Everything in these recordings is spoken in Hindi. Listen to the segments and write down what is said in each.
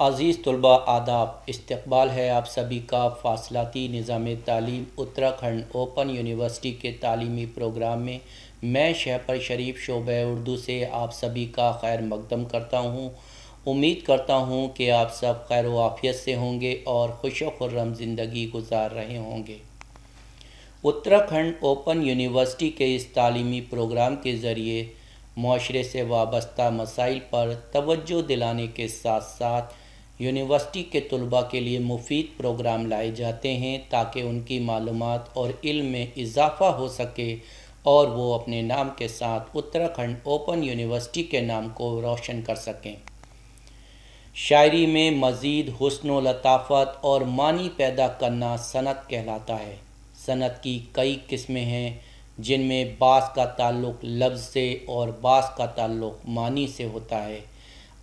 अज़ीज़ तलबा आदाब इस्तबाल है आप सभी का फासलाती निज़ाम तालीम उत्तराखंड ओपन यूनिवर्सिटी के तलीमी प्रोग्राम में मैं शहपर शरीफ शोब उर्दू से आप सभी का खैर मकदम करता हूँ उम्मीद करता हूँ कि आप सब खैर वाफियत से होंगे और खुश खुर्रम ज़िंदगी गुजार रहे होंगे उत्तराखंड ओपन यूनिवर्सिटी के इस तलीमी प्रोग्राम के ज़रिए माशरे से वाबस्ता मसाइल पर तोज्जो दिलाने के साथ साथ यूनिवर्सिटी के तलबा के लिए मुफीद प्रोग्राम लाए जाते हैं ताकि उनकी मालूम और इल्म में इजाफ़ा हो सके और वो अपने नाम के साथ उत्तराखंड ओपन यूनिवर्सिटी के नाम को रोशन कर सकें शायरी में मज़ीद हसन लताफ़त और मानी पैदा करना सनत कहलाता है सनत की कई किस्में हैं जिनमें बास का ताल्लुक़ लफ्ज़ से और बास का ताल्लुक़ मानी से होता है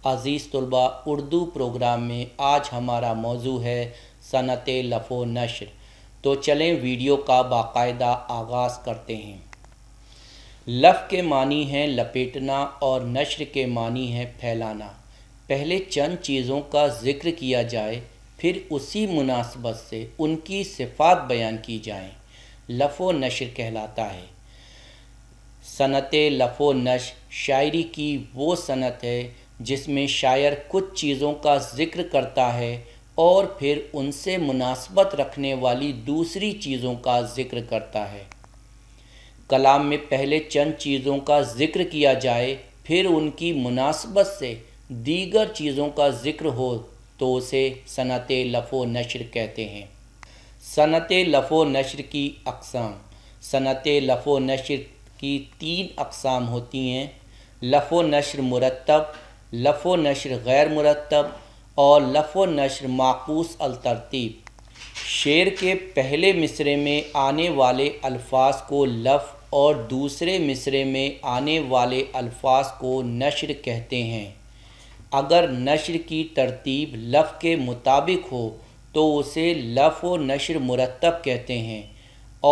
अज़ीज़ तलबा उर्दू प्रोग्राम में आज हमारा मौजू है सनत लफो नशर तो चलें वीडियो का बाकायदा आगाज़ करते हैं लफ़ के मानी हैं लपेटना और नशर के मानी हैं फैलाना पहले चंद चीज़ों का ज़िक्र किया जाए फिर उसी मुनासबत से उनकी सिफात बयान की जाए लफ़ो नशर कहलाता है सनत लफ़ो नश शायरी की वो सनत है जिसमें शायर कुछ चीज़ों का ज़िक्र करता है और फिर उनसे मुनासबत रखने वाली दूसरी चीज़ों का ज़िक्र करता है कलाम में पहले चंद चीज़ों का ज़िक्र किया जाए फिर उनकी मुनासबत से दीगर चीज़ों का ज़िक्र हो तो उसे सनत लफ़ो नशर कहते हैं सनत लफ़ो नशर की अकसाम सनत लफ़ो नशर की तीन अकसाम होती हैं लफ़ो नशर मुरतब लफ़ नशर गैर मुरतब और लफ़ नशर माकूस अलतरतीब शेर के पहले मिसरे में आने वाले अल्फाज को लफ़ और दूसरे मिसरे में आने वाले अल्फाज को नशर कहते हैं अगर नशर की तरतीब लफ़ के मुताबिक हो तो उसे लफ़ व नशर मुरतब कहते हैं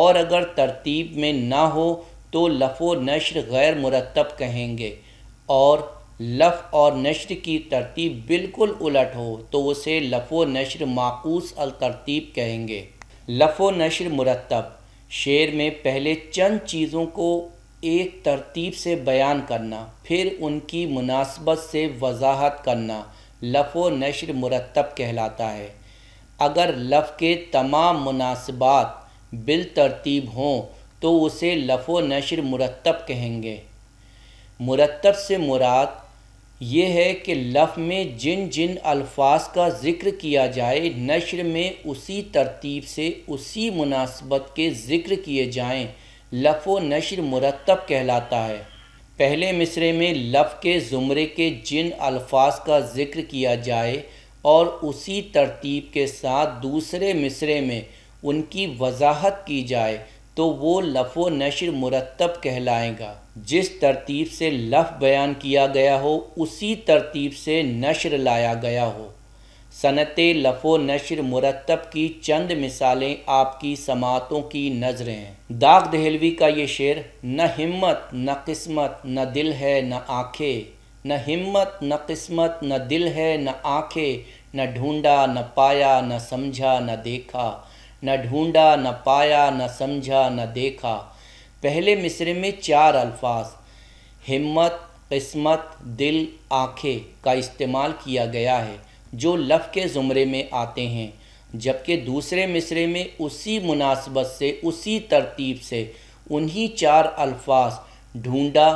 और अगर तरतीब में ना हो तो लफ़ व नशर गैर मुरतब कहेंगे और लफ़ और नशर की तरतीब बिल्कुल उलट हो तो उसे लफो नशर माकूस अल तरतीब कहेंगे लफो नशर मुरतब शेर में पहले चंद चीज़ों को एक तरतीब से बयान करना फिर उनकी मुनासबत से वजाहत करना लफ़ व नशर मुरतब कहलाता है अगर लफ़ के तमाम मुनासबात बिल तरतीब हों तो उसे लफो नशर मुरतब कहेंगे मुरतब से मुराद ये है कि लफ में जिन जिन अल्फाज का ज़िक्र किया जाए नशर में उसी तरतीब से उसी मुनासबत के ज़िक्र किए जाएँ लफ व नशर मुरतब कहलाता है पहले मिसरे में लफ के ज़ुमरे के जिन अल्फाज का ज़िक्र किया जाए और उसी तरतीब के साथ दूसरे मिसरे में उनकी वजाहत की जाए तो वो लफ़ो नशर मुरतब कहलाएगा जिस तरतीब से लफ़ बयान किया गया हो उसी तरतीब से नशर लाया गया हो सनत लफ़ो नशर मुरतब की चंद मिसालें आपकी समातों की नज़रें हैं दाग दहलवी का ये शेर न हिम्मत न किस्मत न दिल है न आँखें न हिम्मत न किस्मत न दिल है न आँखें न ढूंढा न पाया न समझा न देखा न ढूंढा न पाया न समझा न देखा पहले मिसरे में चार अल्फाज हिम्मत किस्मत दिल आँखें का इस्तेमाल किया गया है जो लफ के ज़ुमरे में आते हैं जबकि दूसरे मिसरे में उसी मुनासबत से उसी तरतीब से उन्हीं चार अल्फाज ढूंढा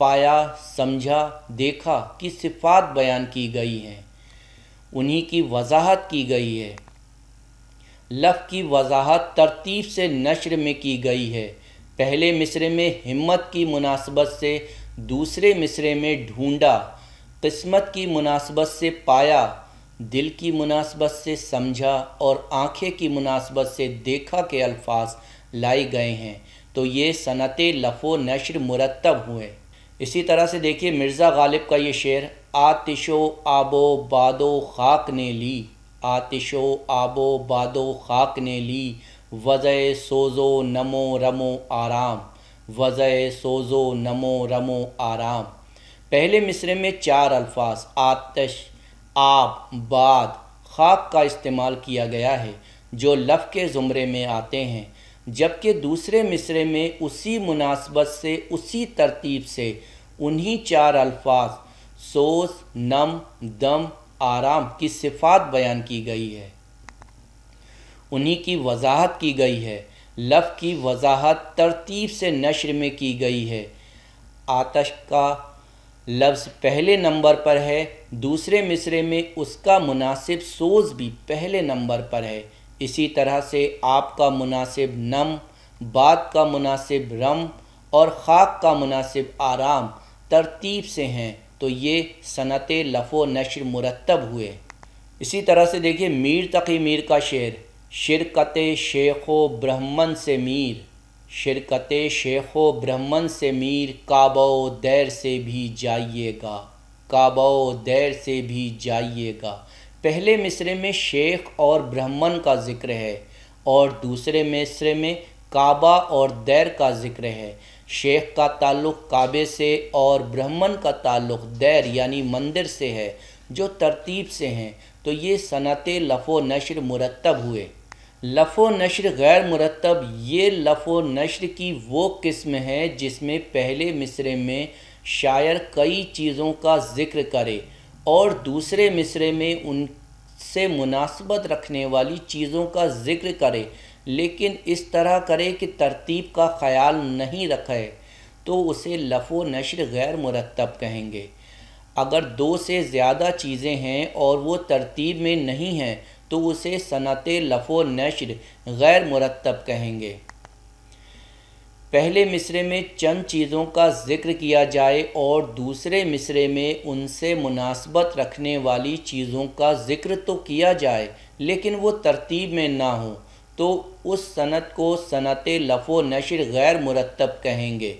पाया समझा देखा की सिफात बयान की गई हैं उन्हीं की वजाहत की गई है लफ की वजाहत तरतीब से नशर में की गई है पहले मिसरे में हिम्मत की मुनासबत से दूसरे मिसरे में ढूंढा किस्मत की मुनासबत से पाया दिल की मुनासबत से समझा और आँखें की मुनासबत से देखा के अल्फाज लाए गए हैं तो ये सनत लफो नशर मुरतब हुए इसी तरह से देखिए मिर्ज़ा गालिब का ये शेर आतिशो आबो बादो खाक ने ली आतिशो आबो बादो खाक ने ली वज़ सोजो नमो रमो आराम वज़ सोजो नमो रमो आराम पहले मिसरे में चार अल्फाज आतश आब बाद खाक का इस्तेमाल किया गया है जो लफ के ज़ुमरे में आते हैं जबकि दूसरे मिसरे में उसी मुनासबत से उसी तरतीब से उन्हीं चार अल्फाज सोस नम दम आराम की सिफात बयान की गई है उन्हीं की वजाहत की गई है लफ की वजाहत तरतीब से नशर में की गई है आतश का लफ्ज़ पहले नंबर पर है दूसरे मिसरे में उसका मुनासिब सोज भी पहले नंबर पर है इसी तरह से आपका मुनासिब नम बात का मुनासिब रम और खाक का मुनासिब आराम तरतीब से हैं तो ये सनत लफ़ो नशर मुरतब हुए इसी तरह से देखिए मीर तकी मीर का शेर शिरकत शेख व ब्रह्मन से मीर शिरकत शेख व ब्रह्मन से मीर काबो दैर से भी जाइएगा काबो दैर से भी जाइएगा पहले मिसरे में शेख और ब्रह्मन का ज़िक्र है और दूसरे मिसरे में काबा और दैर का ज़िक्र है शेख का ताल्लुक़ काबे से और ब्राह्मण का ताल्लुक़ दैर यानी मंदिर से है जो तरतीब से हैं तो ये सनत लफ़ो नशर मुरतब हुए लफ़ो नशर गैर मुरतब ये लफ़ो नशर की वो किस्म है जिसमें पहले मिसरे में शायर कई चीज़ों का ज़िक्र करे और दूसरे मिसरे में उनसे मुनासबत रखने वाली चीज़ों का ज़िक्र करे लेकिन इस तरह करे कि तरतीब का ख्याल नहीं रखे तो उसे लफो नशर गैर मुरतब कहेंगे अगर दो से ज़्यादा चीज़ें हैं और वो तरतीब में नहीं हैं तो उसे सनत लफो नशर गैर मुरतब कहेंगे पहले मिसरे में चंद चीज़ों का ज़िक्र किया जाए और दूसरे मिसरे में उनसे मुनासबत रखने वाली चीज़ों का ज़िक्र तो किया जाए लेकिन वो तरतीब में ना हो तो उस सनत को सनत लफो नशर गैर मुरतब कहेंगे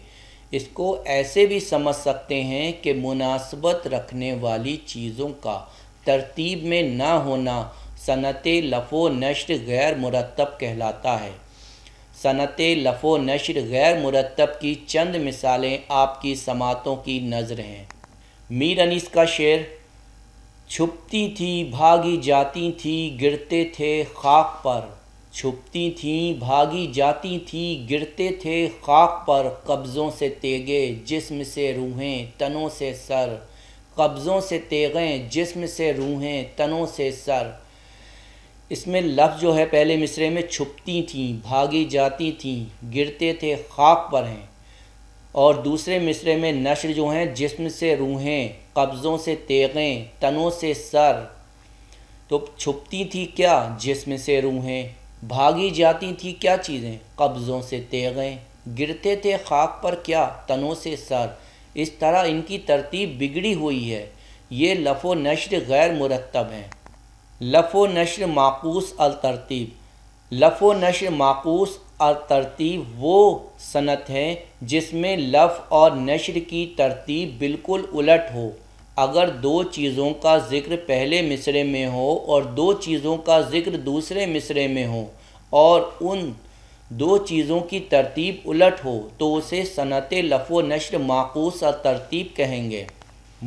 इसको ऐसे भी समझ सकते हैं कि मुनासबत रखने वाली चीज़ों का तरतीब में ना होना सनत लफो नशर गैर मुरतब कहलाता है सनत लफो नशर गैर मुरतब की चंद मिसालें आपकी समातों की नज़र हैं मीर अनीस का शेर छुपती थी भागी जाती थी गिरते थे खाक पर छुपती थीं भागी जाती थीं गिरते थे खाक पर कब्ज़ों से तेगे जिस्म से रूहें तनों से सर कब्ज़ों से तेगें जिस्म से रूहें तनों से सर इसमें लफ्ज़ जो है पहले मिसरे में छुपती थीं भागी जाती थीं गिरते थे खाक पर हैं और दूसरे मिसरे में नश्र जो हैं जिस्म से रूहें कब्ज़ों से तेगें तनों से सर तो छुपती थी क्या जिस्म से रूहें भागी जाती थी क्या चीज़ें कब्ज़ों से तेगें गिरते थे खाक पर क्या तनों से सर इस तरह इनकी तरतीब बिगड़ी हुई है ये लफो नशर गैर मुरतब हैं लफो नशर माकूस अल तरतीब नशर माकूस अल तरतीब वो सनत हैं जिसमें लफ़ और नशर की तरतीब बिल्कुल उलट हो अगर दो चीज़ों का ज़िक्र पहले मिसरे में हो और दो चीज़ों का ज़िक्र दूसरे मिसरे में हो और उन दो चीज़ों की तरतीब उलट हो तो उसे सनत लफो नश्र माकूस और तरतीब कहेंगे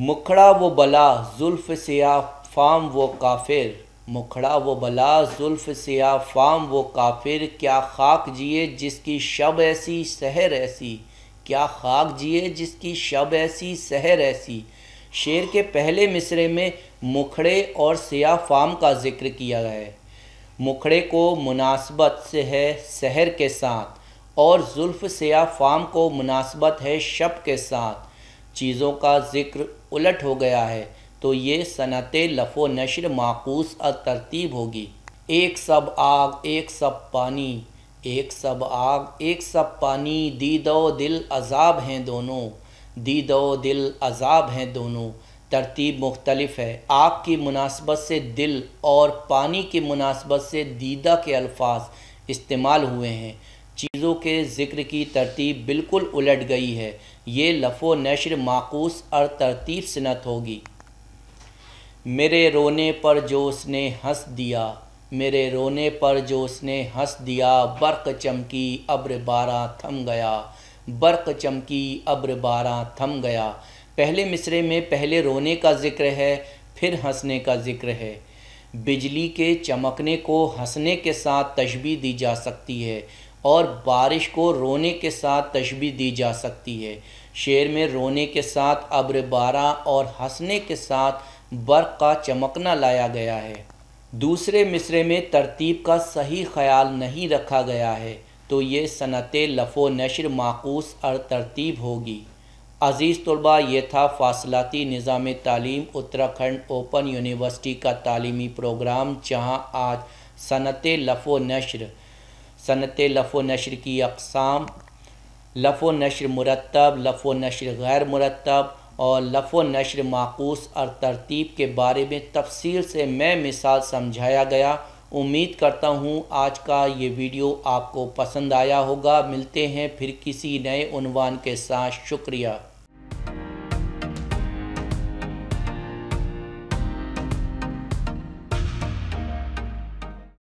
मुखड़ा व बला जुल्फ़ सिया फाम व काफिर मुखड़ा व बला जुल्फ़ सिया फाम व काफिर क्या खाक जिए जिसकी शब ऐसी शहर ऐसी क्या खाक जिए जिसकी शब ऐसी शहर ऐसी शेर के पहले मिसरे में मुखड़े और सिया फाम का जिक्र किया गया है मुखड़े को मुनासबत से है शहर के साथ और जुल्फ़ सिया फाम को मुनासबत है शब के साथ चीज़ों का जिक्र उलट हो गया है तो ये सनत लफो नशर माकूस और तरतीब होगी एक सब आग एक सब पानी एक सब आग एक सब पानी दीदो दिल अजाब हैं दोनों दीदो दिल अजाब हैं दोनों तरतीब मुख्तलफ है आग की मुनासबत से दिल और पानी की मुनासबत से दीदा के अल्फाज इस्तेमाल हुए हैं चीज़ों के ज़िक्र की तरतीब बिल्कुल उलट गई है ये लफो नशर माकूस और तरतीब सनत होगी मेरे रोने पर जो उसने हंस दिया मेरे रोने पर जो उसने हंस दिया बर्क चमकी अब्र बारा थम गया बर्क़ चमकी अब्र बारा थम गया पहले मिसरे में पहले रोने का ज़िक्र है फिर हंसने का ज़िक्र है बिजली के चमकने को हंसने के साथ तशबी दी जा सकती है और बारिश को रोने के साथ तशबी दी जा सकती है शेर में रोने के साथ अब्र बारा और हंसने के साथ बर्क़ का चमकना लाया गया है दूसरे मिसरे में तरतीब का सही ख्याल नहीं रखा गया है तो ये सनत लफ़ो नशर माकूस और तरतीब होगी अज़ीज़ तलबा यह था फासलाती निज़ाम तालीम उत्तराखंड ओपन यूनिवर्सिटी का तालीमी प्रोग्राम जहाँ आज सनत लफ़ो नशर सनत लफ़ो नशर की अकसाम लफ़ो नशर मुरतब लफ़ो नशर गैर मुरतब और लफ़ो नशर माकूस और तरतीब के बारे में तफसील से मैं मिसाल समझाया गया उम्मीद करता हूँ आज का ये वीडियो आपको पसंद आया होगा मिलते हैं फिर किसी नए उनवान के साथ शुक्रिया